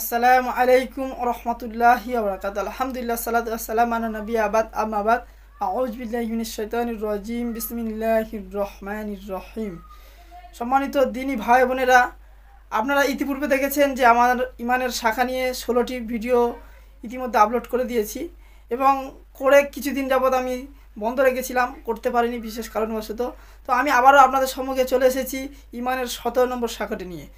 আসসালামু আলাইকুম রহমতুল্লাহ আবরাকাত আলহামদুলিল্লাহ সালাত আসসালাম আনা নবী আবাদ আমাবাদ আউজবিল্লাহিনিশৈতানির রাজিম বিসমিল্লাহ রহমান রহিম সম্মানিত দিনী ভাই বোনেরা আপনারা ইতিপূর্বে দেখেছেন যে আমার ইমানের শাখা নিয়ে ষোলোটি ভিডিও ইতিমধ্যে আপলোড করে দিয়েছি এবং করে কিছুদিন যাবৎ আমি বন্ধ রেখেছিলাম করতে পারিনি বিশেষ কারণবশত তো আমি আবারও আপনাদের সম্মুখে চলে এসেছি ইমানের সতেরো নম্বর শাখাটি নিয়ে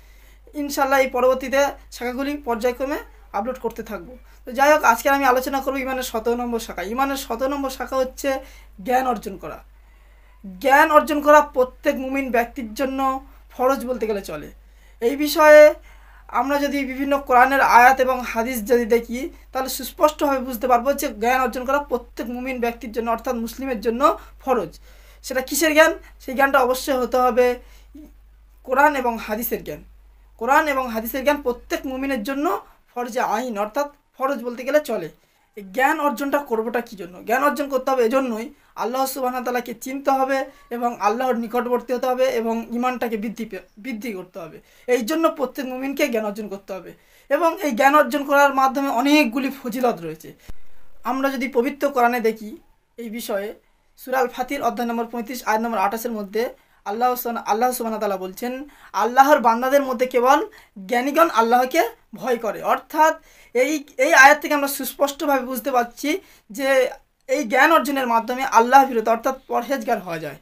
ইনশাল্লাহ এই পরবর্তীতে শাখাগুলি পর্যায়ক্রমে আপলোড করতে থাকবো তো যাই হোক আজকে আমি আলোচনা করব ইমানের শত নম্বর শাখা ইমানের শত নম্বর শাখা হচ্ছে জ্ঞান অর্জন করা জ্ঞান অর্জন করা প্রত্যেক মুমিন ব্যক্তির জন্য ফরজ বলতে গেলে চলে এই বিষয়ে আমরা যদি বিভিন্ন কোরআনের আয়াত এবং হাদিস যদি দেখি তাহলে সুস্পষ্টভাবে বুঝতে পারবো যে জ্ঞান অর্জন করা প্রত্যেক মুমিন ব্যক্তির জন্য অর্থাৎ মুসলিমের জন্য ফরজ সেটা কিসের জ্ঞান সেই জ্ঞানটা অবশ্যই হতে হবে কোরআন এবং হাদিসের জ্ঞান কোরআন এবং হাদিসের জ্ঞান প্রত্যেক মুমিনের জন্য ফরজে আইন অর্থাৎ ফরজ বলতে গেলে চলে জ্ঞান অর্জনটা করবোটা কী জন্য জ্ঞান অর্জন করতে হবে এজন্যই আল্লাহ তালাকে চিনতে হবে এবং আল্লাহর নিকটবর্তী হতে হবে এবং ইমানটাকে বৃদ্ধি বৃদ্ধি করতে হবে এই জন্য প্রত্যেক মুমিনকে জ্ঞান অর্জন করতে হবে এবং এই জ্ঞান অর্জন করার মাধ্যমে অনেকগুলি ফজিলত রয়েছে আমরা যদি পবিত্র কোরআনে দেখি এই বিষয়ে সুরাল ফাতির অধ্যায় নম্বর পঁয়ত্রিশ আয় নম্বর আঠাশের মধ্যে আল্লাহ আল্লাহ সুবাহতালা বলছেন আল্লাহর বান্দাদের মধ্যে কেবল জ্ঞানীগণ আল্লাহকে ভয় করে অর্থাৎ এই এই আয়াত থেকে আমরা সুস্পষ্টভাবে বুঝতে পারছি যে এই জ্ঞান অর্জনের মাধ্যমে আল্লাহ বিরত অর্থাৎ পরহেজগার হওয়া যায়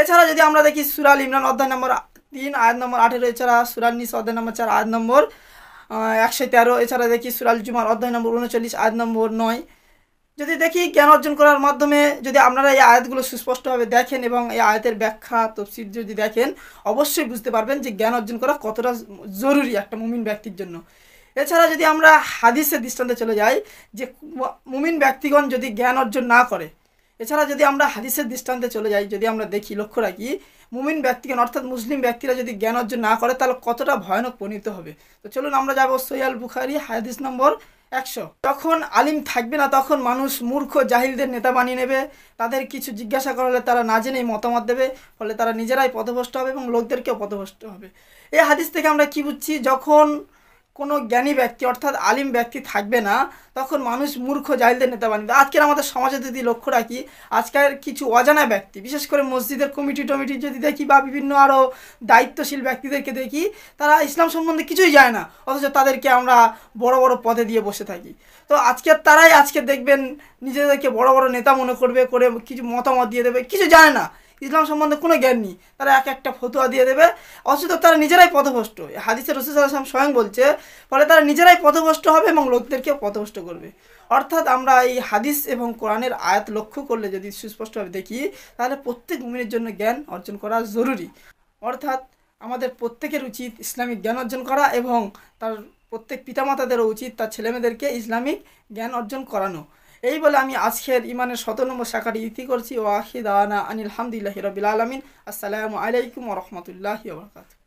এছাড়া যদি আমরা দেখি সুরাল ইমরান অধ্যায় নম্বর তিন আয়াত নম্বর আঠেরো এছাড়া সুরাল নিস অধ্যায় নম্বর চার আয়াত নম্বর একশো তেরো এছাড়া দেখি সুরাল জুমার অধ্যায় নম্বর উনচল্লিশ আয়াত নম্বর নয় যদি দেখি জ্ঞান অর্জন করার মাধ্যমে যদি আপনারা এই আয়াতগুলো সুস্পষ্টভাবে দেখেন এবং এই আয়াতের ব্যাখ্যা তফসির যদি দেখেন অবশ্যই বুঝতে পারবেন যে জ্ঞান অর্জন করা কতটা জরুরি একটা মুমিন ব্যক্তির জন্য এছাড়া যদি আমরা হাদিসের দৃষ্টান্তে চলে যাই যে মুমিন ব্যক্তিগণ যদি জ্ঞান অর্জন না করে এছাড়া যদি আমরা হাদিসের দৃষ্টান্তে চলে যাই যদি আমরা দেখি লক্ষ্য রাখি মুমিন ব্যক্তিগণ অর্থাৎ মুসলিম ব্যক্তিরা যদি জ্ঞান অর্জন না করে তাহলে কতটা ভয়ানক পরিণত হবে তো চলুন আমরা যাবো সৈয়াল বুখারি হাদিস নম্বর একশো যখন আলিম থাকবে না তখন মানুষ মূর্খ জাহিলদের নেতা বানিয়ে নেবে তাদের কিছু জিজ্ঞাসা করলে তারা না জেনেই মতামত দেবে ফলে তারা নিজেরাই পথভ্রষ্ট হবে এবং লোকদেরকেও পথভ্রষ্ট হবে এই হাদিস থেকে আমরা কি বুঝছি যখন কোনো জ্ঞানী ব্যক্তি অর্থাৎ আলিম ব্যক্তি থাকবে না তখন মানুষ মূর্খ জাহিলদের নেতা বানিয়ে আজকের আমাদের সমাজে যদি লক্ষ্য রাখি আজকের কিছু অজানা ব্যক্তি বিশেষ করে মসজিদের কমিটি টমিটি যদি দেখি বা বিভিন্ন আরও দায়িত্বশীল ব্যক্তিদেরকে দেখি তারা ইসলাম সম্বন্ধে কিছুই যায় না অথচ তাদেরকে আমরা বড় বড় পদে দিয়ে বসে থাকি তো আজকের তারাই আজকে দেখবেন নিজেদেরকে বড় বড় নেতা মনে করবে করে কিছু মতামত দিয়ে দেবে কিছু জানে না ইসলাম সম্বন্ধে কোনো জ্ঞান নেই তারা এক একটা ফতুয়া দিয়ে দেবে অসুস্থ তারা নিজেরাই পথভ্রষ্ট হাদিসের রসুল আসলাম স্বয়ং বলছে ফলে তারা নিজেরাই পথভ্রষ্ট হবে এবং লোকদেরকে পথভ্রষ্ট করবে অর্থাৎ আমরা এই হাদিস এবং কোরআনের আয়াত লক্ষ্য করলে যদি সুস্পষ্টভাবে দেখি তাহলে প্রত্যেক মুমিনের জন্য জ্ঞান অর্জন করা জরুরি অর্থাৎ আমাদের প্রত্যেকের উচিত ইসলামিক জ্ঞান অর্জন করা এবং তার প্রত্যেক পিতামাতাদেরও উচিত তার ছেলেমেয়েদেরকে ইসলামিক জ্ঞান অর্জন করানো এই বলে আমি আজকের ইমানের শত নম্বর শাখাটি ইতি করছি ও আহিদ আনা আনিল হামদুলিল্লাহ রবিল আলমিন আসসালামু আলাইকুম রহমতুল্লাহ বরকাত